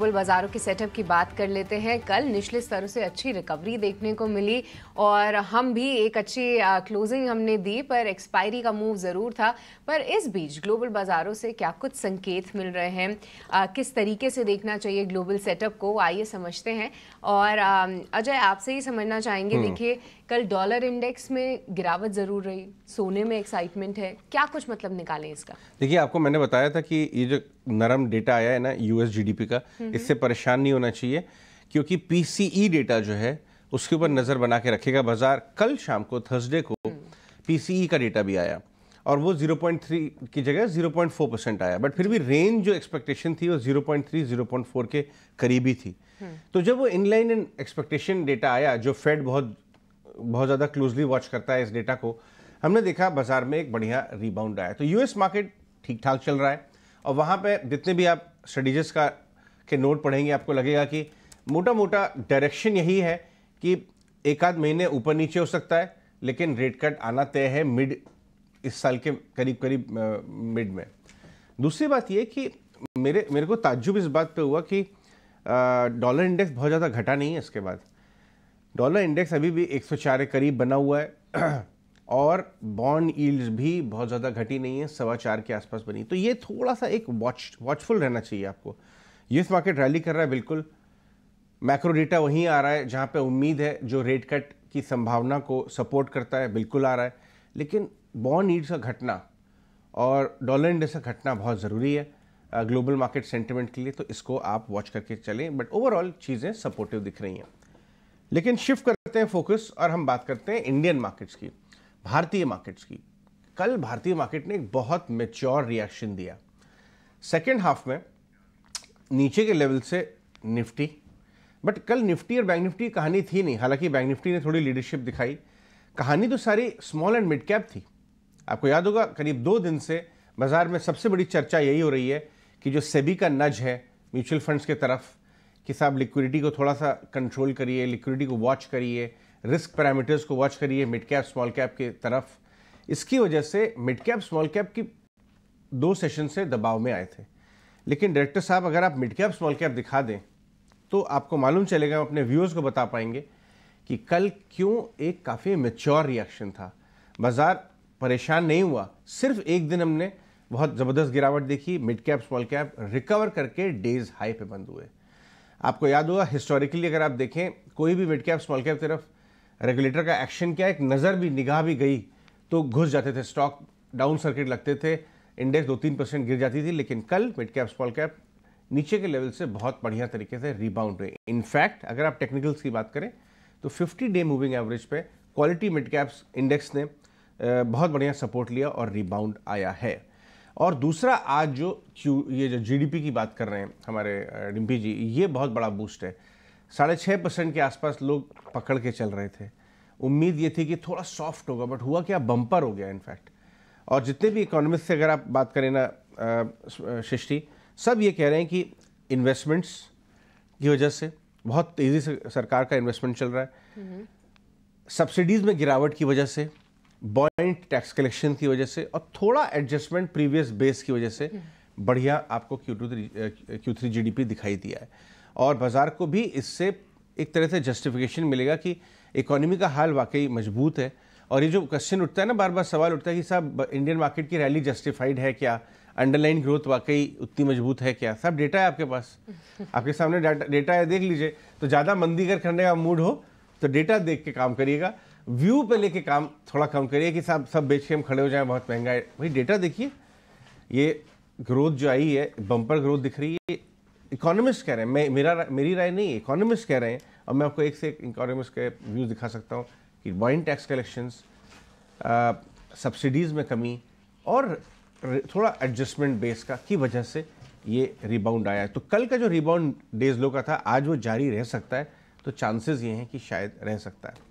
Global बाजारों के setup की बात कर लेते हैं कल निचले स्तरों से अच्छी रिकवरी देखने को मिली और हम भी एक अच्छी क्लोजिंग हमने दी पर एक्सपायरी का मूव ज़रूर था पर इस बीच ग्लोबल बाजारों से क्या कुछ संकेत मिल रहे हैं आ, किस तरीके से देखना चाहिए ग्लोबल सेटअप को आइए समझते हैं और अजय आपसे ही समझना चाहेंगे हम्म। देखिए कल डॉलर इंडेक्स में गिरावट ज़रूर रही सोने में एक्साइटमेंट है क्या कुछ मतलब निकालें इसका देखिए आपको मैंने बताया था कि ये जो नरम डेटा आया है ना यूएस जीडीपी का हम्म। इससे परेशान नहीं होना चाहिए क्योंकि पीसीई डेटा e जो है उसके ऊपर नज़र बना के रखेगा बाजार कल शाम को थर्सडे को पीसीई हम्म। e का डेटा भी आया और वो 0.3 की जगह 0.4 परसेंट आया बट फिर भी रेंज जो एक्सपेक्टेशन थी वो 0.3 0.4 के करीबी थी हम्म। तो जब वो इनलाइन एक्सपेक्टेशन डेटा आया जो फेड बहुत बहुत ज़्यादा क्लोजली वॉच करता है इस डेटा को हमने देखा बाजार में एक बढ़िया रीबाउंड आया तो यूएस मार्केट ठीक ठाक चल रहा है और वहाँ पे जितने भी आप स्ट्रेटेजिस का के नोट पढ़ेंगे आपको लगेगा कि मोटा मोटा डायरेक्शन यही है कि एक आध महीने ऊपर नीचे हो सकता है लेकिन रेट कट आना तय है मिड इस साल के करीब करीब मिड में दूसरी बात यह कि मेरे मेरे को ताज्जुब इस बात पे हुआ कि डॉलर इंडेक्स बहुत ज़्यादा घटा नहीं है इसके बाद डॉलर इंडेक्स अभी भी 104 के करीब बना हुआ है और बॉन्ड ईल्ड भी बहुत ज़्यादा घटी नहीं है सवा चार के आसपास बनी तो ये थोड़ा सा एक वॉच वॉचफुल रहना चाहिए आपको यूएस मार्केट रैली कर रहा है बिल्कुल मैक्रो डेटा वहीं आ रहा है जहाँ पे उम्मीद है जो रेट कट की संभावना को सपोर्ट करता है बिल्कुल आ रहा है लेकिन बॉन्ड ईल्ड का घटना और डॉलर इंडेक्स का घटना बहुत ज़रूरी है ग्लोबल मार्केट सेंटिमेंट के लिए तो इसको आप वॉच करके चलें बट ओवरऑल चीज़ें सपोर्टिव दिख रही हैं लेकिन शिफ्ट करते हैं फोकस और हम बात करते हैं इंडियन मार्केट्स की भारतीय मार्केट्स की कल भारतीय मार्केट ने एक बहुत मेच्योर रिएक्शन दिया सेकेंड हाफ में नीचे के लेवल से निफ्टी बट कल निफ्टी और बैंक निफ्टी कहानी थी नहीं हालांकि बैंक निफ्टी ने थोड़ी लीडरशिप दिखाई कहानी तो सारी स्मॉल एंड मिड कैप थी आपको याद होगा करीब दो दिन से बाजार में सबसे बड़ी चर्चा यही हो रही है कि जो सेबी का नज है म्यूचुअल फंड्स की तरफ कि साहब लिक्विडिटी को थोड़ा सा कंट्रोल करिए लिक्विडिटी को वॉच करिए रिस्क पैरामीटर्स को वॉच करिए मिड कैप स्मॉल कैप की तरफ इसकी वजह से मिड कैप स्मॉल कैप की दो सेशन से दबाव में आए थे लेकिन डायरेक्टर साहब अगर आप मिड कैप स्मॉल कैप दिखा दें तो आपको मालूम चलेगा हम अपने व्यूअर्स को बता पाएंगे कि कल क्यों एक काफ़ी मेच्योर रिएक्शन था बाज़ार परेशान नहीं हुआ सिर्फ एक दिन हमने बहुत ज़बरदस्त गिरावट देखी mid cap small cap recover करके डेज हाई पे बंद हुए आपको याद होगा हिस्टोरिकली अगर आप देखें कोई भी मिड कैप स्मॉल कैप तरफ रेगुलेटर का एक्शन क्या एक नज़र भी निगाह भी गई तो घुस जाते थे स्टॉक डाउन सर्किट लगते थे इंडेक्स दो तीन परसेंट गिर जाती थी लेकिन कल मिड कैप स्मॉल कैप नीचे के लेवल से बहुत बढ़िया तरीके से रिबाउंड हुए इनफैक्ट अगर आप टेक्निकल्स की बात करें तो 50 डे मूविंग एवरेज पे क्वालिटी मिड कैप्स इंडेक्स ने बहुत बढ़िया सपोर्ट लिया और रिबाउंड आया है और दूसरा आज जो ये जो जीडीपी की बात कर रहे हैं हमारे डिम्पी जी ये बहुत बड़ा बूस्ट है साढ़े छः परसेंट के आसपास लोग पकड़ के चल रहे थे उम्मीद ये थी कि थोड़ा सॉफ्ट होगा बट हुआ क्या बम्पर हो गया इनफैक्ट और जितने भी इकोनॉमिस्ट से अगर आप बात करें ना शिष्टि सब ये कह रहे हैं कि इन्वेस्टमेंट्स की वजह से बहुत तेज़ी से सरकार का इन्वेस्टमेंट चल रहा है सब्सिडीज़ हम्म। में गिरावट की वजह से बॉइंट टैक्स कलेक्शन की वजह से और थोड़ा एडजस्टमेंट प्रीवियस बेस की वजह से बढ़िया आपको Q two Q three G दिखाई दिया है और बाज़ार को भी इससे एक तरह से जस्टिफिकेशन मिलेगा कि इकोनॉमी का हाल वाकई मजबूत है और ये जो क्वेश्चन उठता है ना बार बार सवाल उठता है कि साहब इंडियन मार्केट की रैली जस्टिफाइड है क्या अंडरलाइन ग्रोथ वाकई उतनी मजबूत है क्या सब डेटा है आपके पास आपके सामने डेटा है देख लीजिए तो ज़्यादा मंदी अगर करने का मूड हो तो डेटा देख के काम करिएगा व्यू पे लेके काम थोड़ा कम करिए कि साहब सब बेच के हम खड़े हो जाएं बहुत महंगा है भाई डेटा देखिए ये ग्रोथ जो आई है बम्पर ग्रोथ दिख रही है इकोनॉमिस्ट कह रहे हैं मैं मेरा मेरी राय नहीं इकोनॉमिस्ट कह रहे हैं और मैं आपको एक से एक इकोनॉमिस्ट के व्यूज़ दिखा सकता हूँ कि वाइन टैक्स कलेक्शंस सब्सिडीज़ में कमी और थोड़ा एडजस्टमेंट बेस का की वजह से ये रिबाउंड आया है तो कल का जो रिबाउंड डेज लो का था आज वो जारी रह सकता है तो चांसेस ये हैं कि शायद रह सकता है